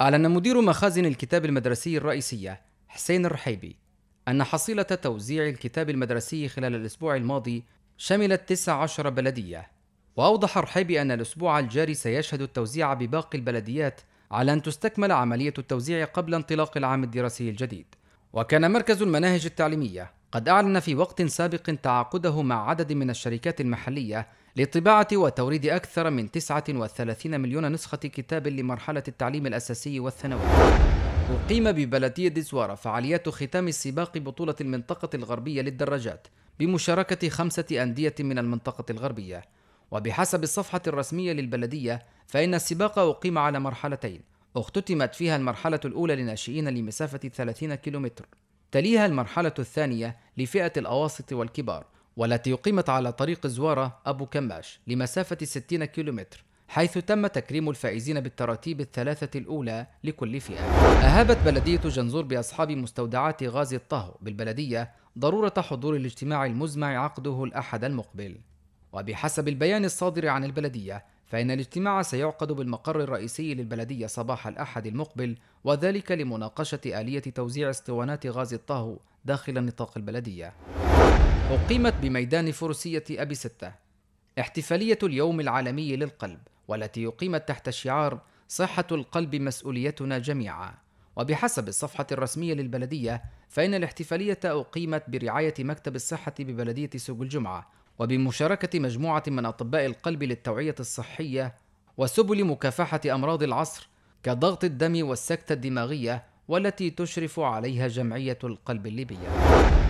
أعلن مدير مخازن الكتاب المدرسي الرئيسية حسين الرحيبي أن حصيلة توزيع الكتاب المدرسي خلال الأسبوع الماضي شملت 19 بلدية وأوضح الرحيبي أن الأسبوع الجاري سيشهد التوزيع بباقي البلديات على أن تستكمل عملية التوزيع قبل انطلاق العام الدراسي الجديد وكان مركز المناهج التعليمية قد أعلن في وقت سابق تعاقده مع عدد من الشركات المحلية لطباعة وتوريد أكثر من 39 مليون نسخة كتاب لمرحلة التعليم الأساسي والثانوي. أقيم ببلدية دزوارة فعاليات ختام سباق بطولة المنطقة الغربية للدراجات بمشاركة خمسة أندية من المنطقة الغربية وبحسب الصفحة الرسمية للبلدية فإن السباق أقيم على مرحلتين اختتمت فيها المرحلة الأولى للناشئين لمسافة 30 كيلومتر تليها المرحلة الثانية لفئة الأواسط والكبار والتي أقيمت على طريق زوارة أبو كماش لمسافة 60 كيلومتر حيث تم تكريم الفائزين بالتراتيب الثلاثة الأولى لكل فئة. أهابت بلدية جنزور بأصحاب مستودعات غاز الطهو بالبلدية ضرورة حضور الاجتماع المزمع عقده الأحد المقبل. وبحسب البيان الصادر عن البلدية فإن الاجتماع سيعقد بالمقر الرئيسي للبلدية صباح الأحد المقبل وذلك لمناقشة آلية توزيع اسطوانات غاز الطهو داخل نطاق البلدية. أقيمت بميدان فروسية أبي ستة احتفالية اليوم العالمي للقلب والتي أقيمت تحت شعار صحة القلب مسؤوليتنا جميعا. وبحسب الصفحة الرسمية للبلدية فإن الاحتفالية أقيمت برعاية مكتب الصحة ببلدية سوق الجمعة وبمشاركة مجموعة من أطباء القلب للتوعية الصحية وسبل مكافحة أمراض العصر كضغط الدم والسكتة الدماغية والتي تشرف عليها جمعية القلب الليبية.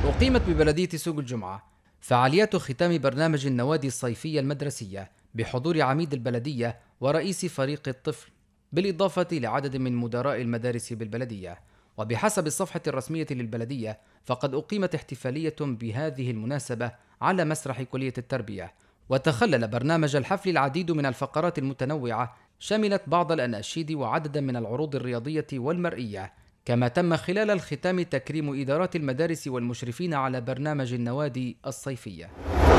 أقيمت ببلدية سوق الجمعة فعاليات ختام برنامج النوادي الصيفية المدرسية بحضور عميد البلدية ورئيس فريق الطفل بالإضافة لعدد من مدراء المدارس بالبلدية وبحسب الصفحة الرسمية للبلدية فقد أقيمت احتفالية بهذه المناسبة على مسرح كلية التربية وتخلل برنامج الحفل العديد من الفقرات المتنوعة شملت بعض الأناشيد وعددا من العروض الرياضية والمرئية كما تم خلال الختام تكريم إدارات المدارس والمشرفين على برنامج النوادي الصيفية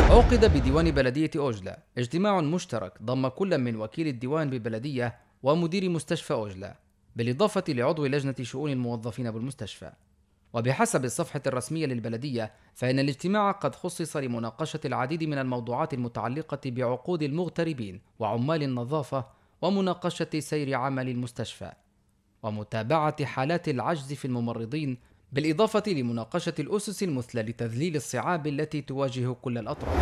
عقد بديوان بلدية أوجلا اجتماع مشترك ضم كل من وكيل الديوان ببلدية ومدير مستشفى أوجلا بالإضافة لعضو لجنة شؤون الموظفين بالمستشفى وبحسب الصفحة الرسمية للبلدية فإن الاجتماع قد خصص لمناقشة العديد من الموضوعات المتعلقة بعقود المغتربين وعمال النظافة ومناقشة سير عمل المستشفى ومتابعة حالات العجز في الممرضين بالإضافة لمناقشة الأسس المثلى لتذليل الصعاب التي تواجه كل الأطراف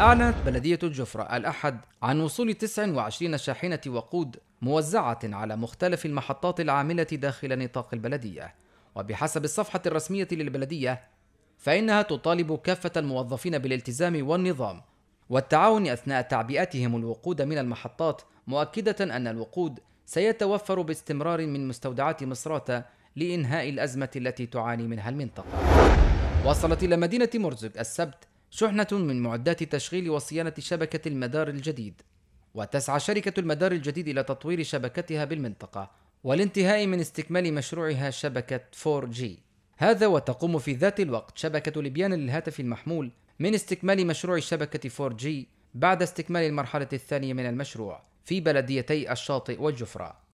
أعلنت بلدية الجفرة الأحد عن وصول 29 شاحنة وقود موزعة على مختلف المحطات العاملة داخل نطاق البلدية وبحسب الصفحة الرسمية للبلدية فإنها تطالب كافة الموظفين بالالتزام والنظام والتعاون أثناء تعبئتهم الوقود من المحطات مؤكدة أن الوقود سيتوفر باستمرار من مستودعات مصراتة لإنهاء الأزمة التي تعاني منها المنطقة وصلت إلى مدينة مرزق السبت شحنة من معدات تشغيل وصيانة شبكة المدار الجديد وتسعى شركة المدار الجديد إلى تطوير شبكتها بالمنطقة والانتهاء من استكمال مشروعها شبكة 4G هذا وتقوم في ذات الوقت شبكة لبيان للهاتف المحمول من استكمال مشروع شبكة 4G بعد استكمال المرحلة الثانية من المشروع في بلديتي الشاطئ والجفرة